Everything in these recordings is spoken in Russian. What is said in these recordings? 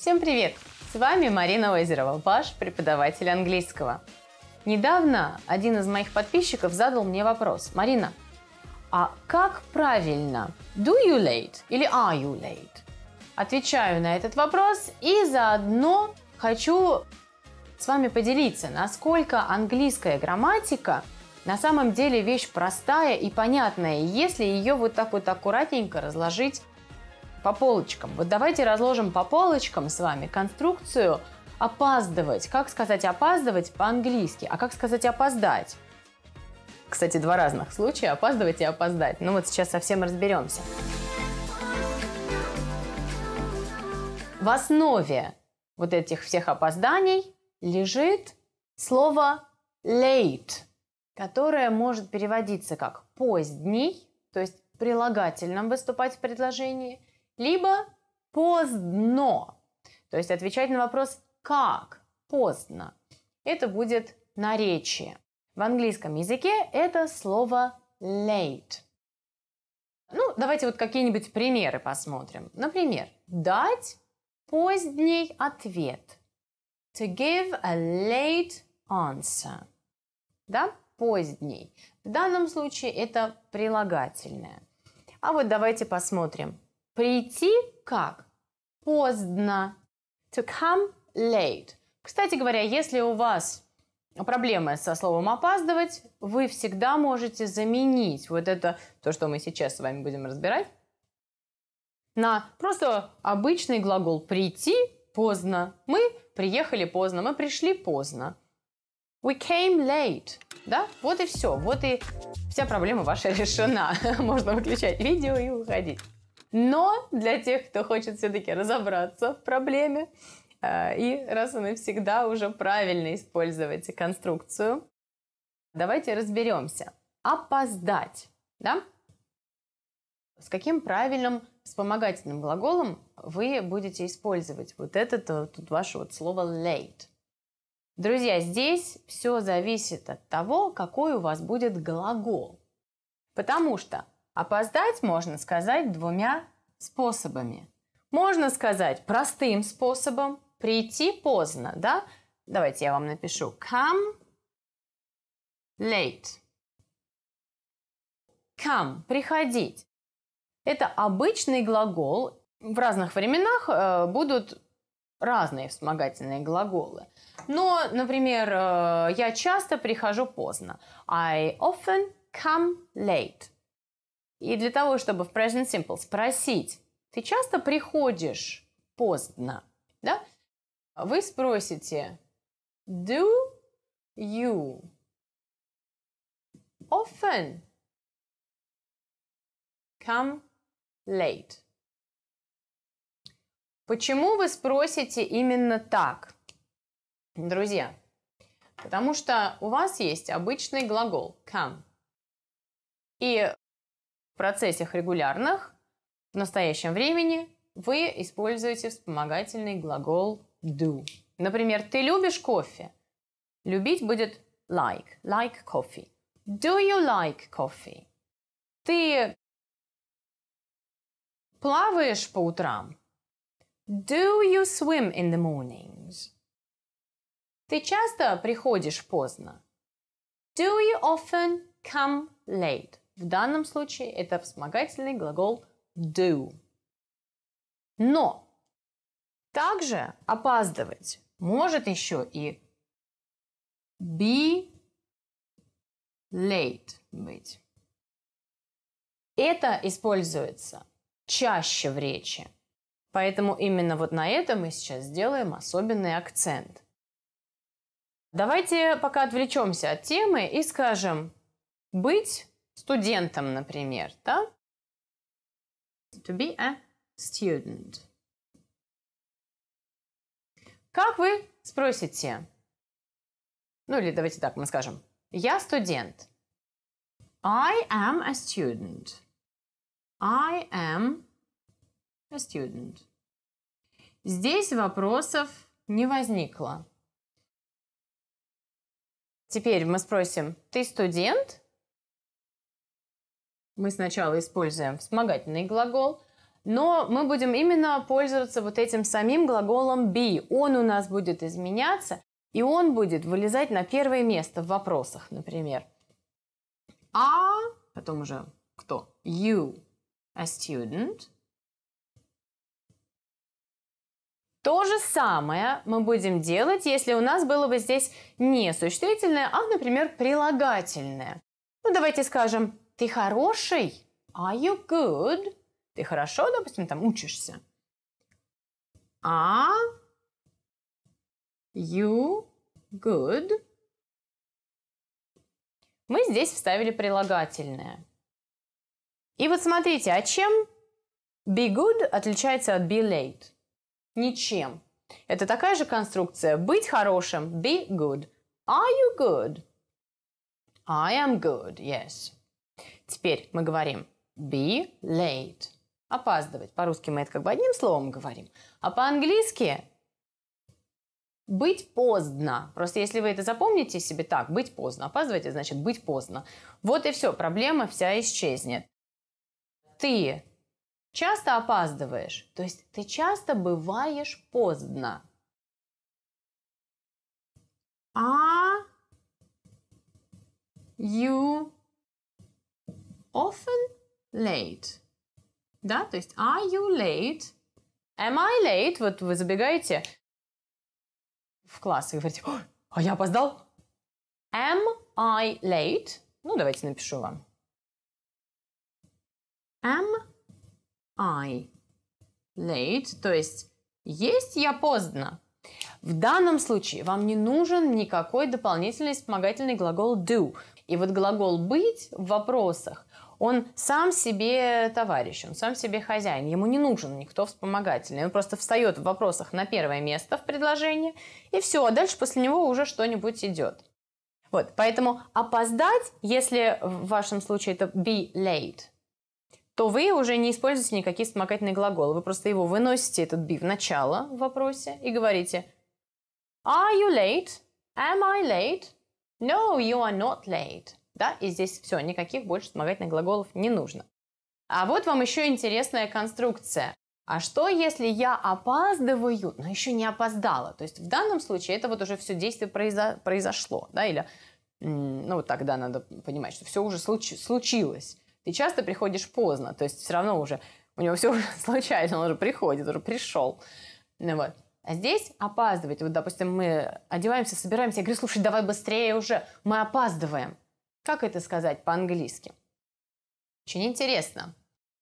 Всем привет! С вами Марина Озерова, ваш преподаватель английского. Недавно один из моих подписчиков задал мне вопрос. Марина, а как правильно? Do you late или are you late? Отвечаю на этот вопрос и заодно хочу с вами поделиться, насколько английская грамматика на самом деле вещь простая и понятная, если ее вот так вот аккуратненько разложить по полочкам. Вот давайте разложим по полочкам с вами конструкцию опаздывать. Как сказать опаздывать по-английски, а как сказать опоздать? Кстати, два разных случая – опаздывать и опоздать. Ну вот сейчас совсем разберемся. В основе вот этих всех опозданий лежит слово late, которое может переводиться как поздний, то есть прилагательном выступать в предложении, либо поздно. То есть отвечать на вопрос «как?» поздно. Это будет наречие. В английском языке это слово late. Ну, давайте вот какие-нибудь примеры посмотрим. Например, дать поздний ответ. To give a late answer. Да, поздний. В данном случае это прилагательное. А вот давайте посмотрим Прийти как? Поздно. To come late. Кстати говоря, если у вас проблемы со словом опаздывать, вы всегда можете заменить вот это, то, что мы сейчас с вами будем разбирать, на просто обычный глагол прийти поздно. Мы приехали поздно, мы пришли поздно. We came late. Да? Вот и все. Вот и вся проблема ваша решена. Можно выключать видео и уходить. Но для тех, кто хочет все-таки разобраться в проблеме э, и раз и навсегда уже правильно использовать конструкцию, давайте разберемся. Опоздать. Да? С каким правильным вспомогательным глаголом вы будете использовать вот это тут ваше вот слово late. Друзья, здесь все зависит от того, какой у вас будет глагол. Потому что Опоздать можно сказать двумя способами. Можно сказать простым способом, прийти поздно, да? Давайте я вам напишу come late. Come – приходить. Это обычный глагол. В разных временах э, будут разные вспомогательные глаголы. Но, например, э, я часто прихожу поздно. I often come late. И для того, чтобы в present simple спросить, ты часто приходишь поздно, да? Вы спросите, do you often come late? Почему вы спросите именно так, друзья? Потому что у вас есть обычный глагол come. И процессах регулярных в настоящем времени вы используете вспомогательный глагол do. Например, ты любишь кофе? Любить будет like, like coffee. Do you like coffee? Ты плаваешь по утрам? Do you swim in the mornings? Ты часто приходишь поздно? Do you often come late? В данном случае это вспомогательный глагол do. Но также опаздывать может еще и be late быть. Это используется чаще в речи. Поэтому именно вот на это мы сейчас сделаем особенный акцент. Давайте пока отвлечемся от темы и скажем «быть студентом, например, да? To be a student. Как вы спросите? Ну или давайте так мы скажем. Я студент. I am a student. I am a student. Здесь вопросов не возникло. Теперь мы спросим, ты студент? мы сначала используем вспомогательный глагол, но мы будем именно пользоваться вот этим самим глаголом be. Он у нас будет изменяться, и он будет вылезать на первое место в вопросах, например. А, потом уже кто? You, a student. То же самое мы будем делать, если у нас было бы здесь не существительное, а, например, прилагательное. Ну, давайте скажем ты хороший? Are you good? Ты хорошо, допустим, там учишься? Are «А you good? Мы здесь вставили прилагательное. И вот смотрите, а чем be good отличается от be late? Ничем. Это такая же конструкция. Быть хорошим – be good. Are you good? I am good, yes. Теперь мы говорим be late. Опаздывать. По-русски мы это как бы одним словом говорим. А по-английски быть поздно. Просто если вы это запомните себе так, быть поздно. Опаздывайте, значит быть поздно. Вот и все, проблема вся исчезнет. Ты часто опаздываешь, то есть ты часто бываешь поздно. А you often late. Да, то есть are you late? Am I late? Вот вы забегаете в класс и говорите, а я опоздал? Am I late? Ну, давайте напишу вам. Am I late? То есть есть я поздно. В данном случае вам не нужен никакой дополнительный вспомогательный глагол do. И вот глагол «быть» в вопросах, он сам себе товарищ, он сам себе хозяин, ему не нужен никто вспомогательный. Он просто встает в вопросах на первое место в предложении, и все, а дальше после него уже что-нибудь идет. Вот, поэтому опоздать, если в вашем случае это be late, то вы уже не используете никакие вспомогательные глаголы. Вы просто его выносите, этот be, в начало в вопросе и говорите Are you late? Am I late? No, you are not late. Да, и здесь все, никаких больше вспомогательных глаголов не нужно. А вот вам еще интересная конструкция. А что, если я опаздываю, но еще не опоздала? То есть в данном случае это вот уже все действие произо- произошло, да, или ну, вот тогда надо понимать, что все уже случ- случилось. Ты часто приходишь поздно, то есть все равно уже у него все уже случается, он уже приходит, уже пришел. Ну, вот. А здесь опаздывать. Вот, допустим, мы одеваемся, собираемся, я говорю, слушай, давай быстрее уже, мы опаздываем. Как это сказать по-английски? Очень интересно.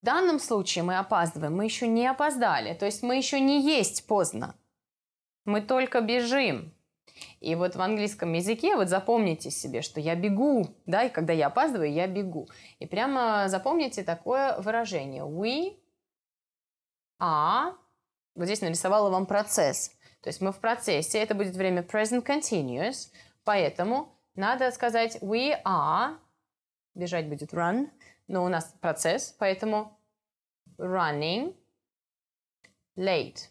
В данном случае мы опаздываем, мы еще не опоздали, то есть мы еще не есть поздно. Мы только бежим. И вот в английском языке, вот запомните себе, что я бегу, да, и когда я опаздываю, я бегу. И прямо запомните такое выражение. We are вот здесь нарисовала вам процесс. То есть мы в процессе, это будет время present continuous, поэтому надо сказать we are, бежать будет run, но у нас процесс, поэтому running late.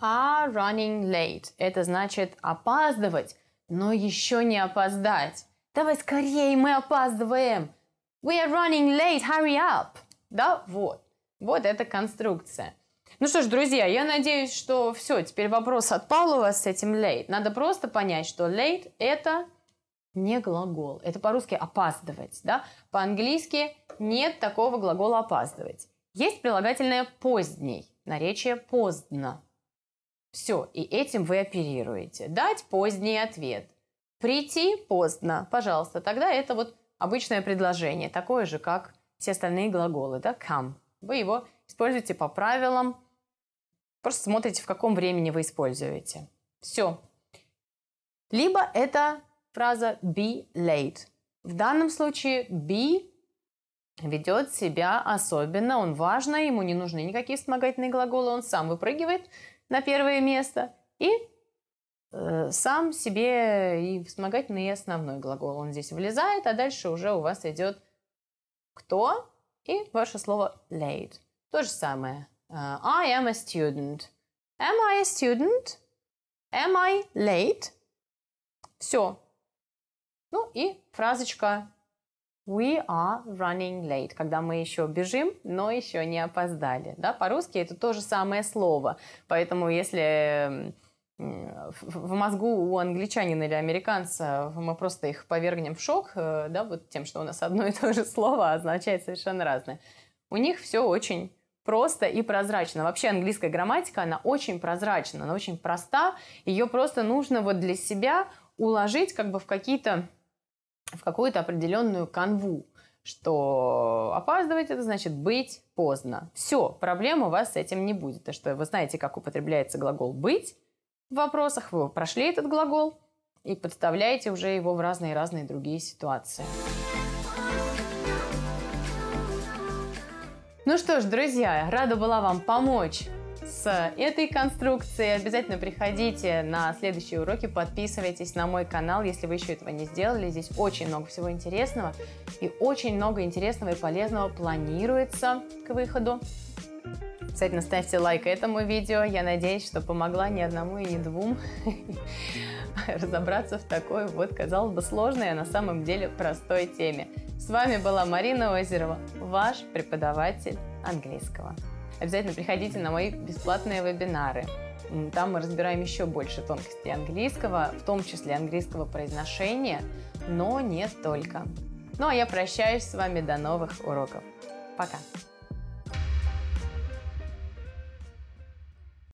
Are а running late. Это значит опаздывать, но еще не опоздать. Давай скорее, мы опаздываем. We are running late, hurry up да, вот. Вот эта конструкция. Ну что ж, друзья, я надеюсь, что все, теперь вопрос отпал у вас с этим late. Надо просто понять, что late – это не глагол. Это по-русски опаздывать, да? По-английски нет такого глагола опаздывать. Есть прилагательное поздний, наречие поздно. Все, и этим вы оперируете. Дать поздний ответ. Прийти поздно, пожалуйста. Тогда это вот обычное предложение, такое же, как все остальные глаголы, да, come. Вы его используете по правилам, просто смотрите, в каком времени вы используете. Все. Либо это фраза be late. В данном случае be ведет себя особенно, он важно, ему не нужны никакие вспомогательные глаголы, он сам выпрыгивает на первое место и э, сам себе и вспомогательный, и основной глагол он здесь влезает, а дальше уже у вас идет кто и ваше слово late. То же самое. Uh, I am a student. Am I a student? Am I late? Все. Ну и фразочка We are running late, когда мы еще бежим, но еще не опоздали. Да? По-русски это то же самое слово. Поэтому если Э, в мозгу у англичанина или американца э, мы просто их повергнем в шок, э, да, вот тем, что у нас одно и то же слово а означает совершенно разное. У них все очень просто и прозрачно. Вообще английская грамматика, она очень прозрачна, она очень проста. Ее просто нужно вот для себя уложить как бы в какие-то в какую-то определенную канву, что опаздывать это значит быть поздно. Все, проблем у вас с этим не будет. А что вы знаете, как употребляется глагол быть, вопросах, вы прошли этот глагол и подставляете уже его в разные-разные другие ситуации. Ну что ж, друзья, рада была вам помочь с этой конструкцией. Обязательно приходите на следующие уроки, подписывайтесь на мой канал, если вы еще этого не сделали. Здесь очень много всего интересного и очень много интересного и полезного планируется к выходу Обязательно ставьте лайк этому видео. Я надеюсь, что помогла ни одному и ни двум разобраться в такой вот, казалось бы, сложной, а на самом деле простой теме. С вами была Марина Озерова, ваш преподаватель английского. Обязательно приходите на мои бесплатные вебинары. Там мы разбираем еще больше тонкостей английского, в том числе английского произношения, но не только. Ну а я прощаюсь с вами до новых уроков. Пока!